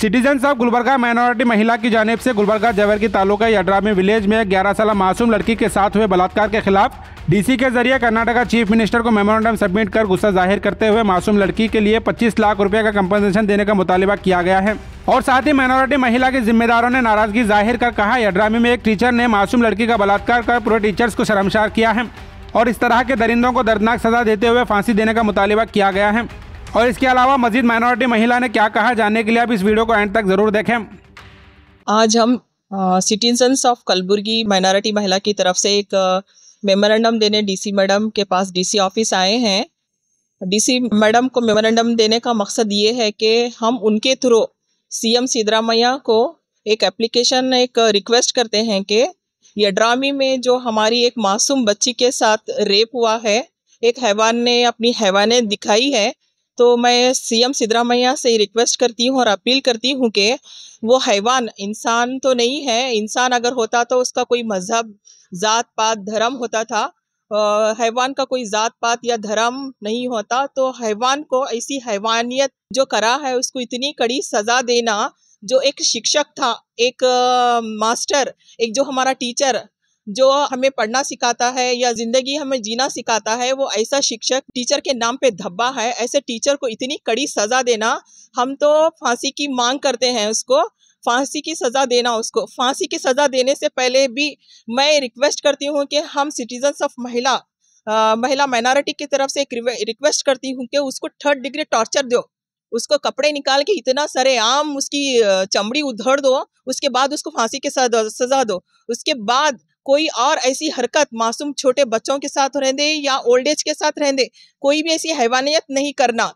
citizens of Gulbarga minority महिला की जानब से गुलबर्गा जवर की तालुका यड्रा में विलेज में ग्यारह साल मासूम लड़की के साथ हुए बलात्कार के खिलाफ डीसी के जरिए कर्नाटका चीफ मिनिस्टर को मेमोरेंडम सबमिट कर गुस्सा जाहिर करते हुए मासूम लड़की के लिए 25 लाख रुपए का कम्पनसेशन देने का मुतालबा किया गया है और साथ ही माइनॉरिटी महिला के जिम्मेदारों ने नाराजगी जाहिर कर कहा यड्रामी में एक टीचर ने मासूम लड़की का बलात्कार कर पूरे टीचर्स को शर्मसार किया है और इस तरह के दरिंदों को दर्दनाक सजा देते हुए फांसी देने का मुतालबा किया गया है और इसके अलावा मजीद माइनॉरिटी महिला ने क्या कहा जानने के लिए आप इस वीडियो को एंड तक ज़रूर देखें आज हम सिटीजन्स ऑफ कलबुर्गी माइनॉरिटी महिला की तरफ से एक मेमोरेंडम देने डीसी मैडम के पास डीसी ऑफिस आए हैं डीसी मैडम को मेमोरेंडम देने का मकसद ये है कि हम उनके थ्रू सीएम सिद्धरामैया को एक एप्लीकेशन एक रिक्वेस्ट करते हैं कि यड्रामी में जो हमारी एक मासूम बच्ची के साथ रेप हुआ है एक हैवान ने अपनी हैवानें दिखाई है तो मैं सीएम सिद्धरामैया से रिक्वेस्ट करती हूँ और अपील करती हूँ कि वो हैवान इंसान तो नहीं है इंसान अगर होता तो उसका कोई मजहब ज़ात पात धर्म होता था हैवान का कोई ज़ात पात या धर्म नहीं होता तो हैवान को ऐसी हैवानियत जो करा है उसको इतनी कड़ी सज़ा देना जो एक शिक्षक था एक मास्टर एक जो हमारा टीचर जो हमें पढ़ना सिखाता है या जिंदगी हमें जीना सिखाता है वो ऐसा शिक्षक टीचर के नाम पे धब्बा है ऐसे टीचर को इतनी कड़ी सजा देना हम तो फांसी की मांग करते हैं उसको फांसी की सज़ा देना उसको फांसी की सज़ा देने से पहले भी मैं रिक्वेस्ट करती हूँ कि हम सिटीजन्स ऑफ महिला आ, महिला माइनॉरिटी की तरफ से एक रिक्वेस्ट करती हूँ कि उसको थर्ड डिग्री टॉर्चर दो उसको कपड़े निकाल के इतना सरे आम उसकी चमड़ी उधड़ दो उसके बाद उसको फांसी की सजा दो उसके बाद कोई और ऐसी हरकत मासूम छोटे बच्चों के साथ रहें दे या ओल्ड एज के साथ रहें दे कोई भी ऐसी हैवानियत नहीं करना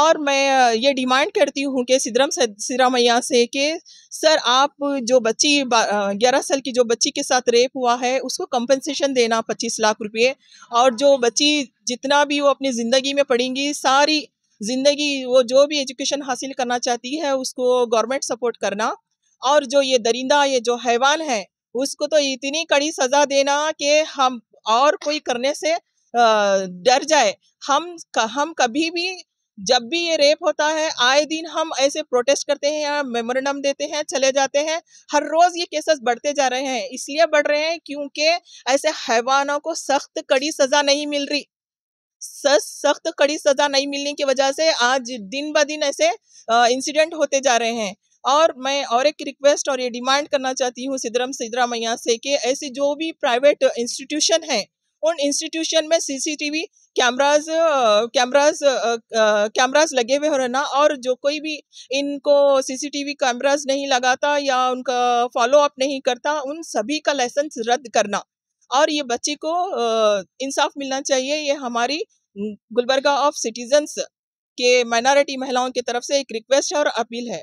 और मैं ये डिमांड करती हूँ कि सिद्धरम सिरामैया से कि सर आप जो बच्ची ग्यारह साल की जो बच्ची के साथ रेप हुआ है उसको कंपनसेशन देना पच्चीस लाख रुपए और जो बच्ची जितना भी वो अपनी ज़िंदगी में पढ़ेंगी सारी ज़िंदगी वो जो भी एजुकेशन हासिल करना चाहती है उसको गवर्नमेंट सपोर्ट करना और जो ये दरिंदा ये जो हैवान है उसको तो इतनी कड़ी सजा देना कि हम और कोई करने से डर जाए हम हम कभी भी जब भी ये रेप होता है आए दिन हम ऐसे प्रोटेस्ट करते हैं या मेमोरेंडम देते हैं चले जाते हैं हर रोज़ ये केसेस बढ़ते जा रहे हैं इसलिए बढ़ रहे हैं क्योंकि ऐसे हैवानों को सख्त कड़ी सज़ा नहीं मिल रही सख्त कड़ी सज़ा नहीं मिलने की वजह से आज दिन ब दिन ऐसे इंसिडेंट होते जा रहे हैं और मैं और एक रिक्वेस्ट और ये डिमांड करना चाहती हूँ सिद्धरम सिद्धरामैया से कि ऐसे जो भी प्राइवेट इंस्टीट्यूशन हैं उन इंस्टीट्यूशन में सीसीटीवी कैमराज कैमराज कैमराज लगे हुए हो ना और जो कोई भी इनको सीसीटीवी कैमराज नहीं लगाता या उनका फॉलो अप नहीं करता उन सभी का लाइसेंस रद्द करना और ये बच्चे को इंसाफ मिलना चाहिए ये हमारी गुलबर्गा ऑफ सिटीजन्स के माइनॉरिटी महिलाओं की तरफ से एक रिक्वेस्ट है और अपील है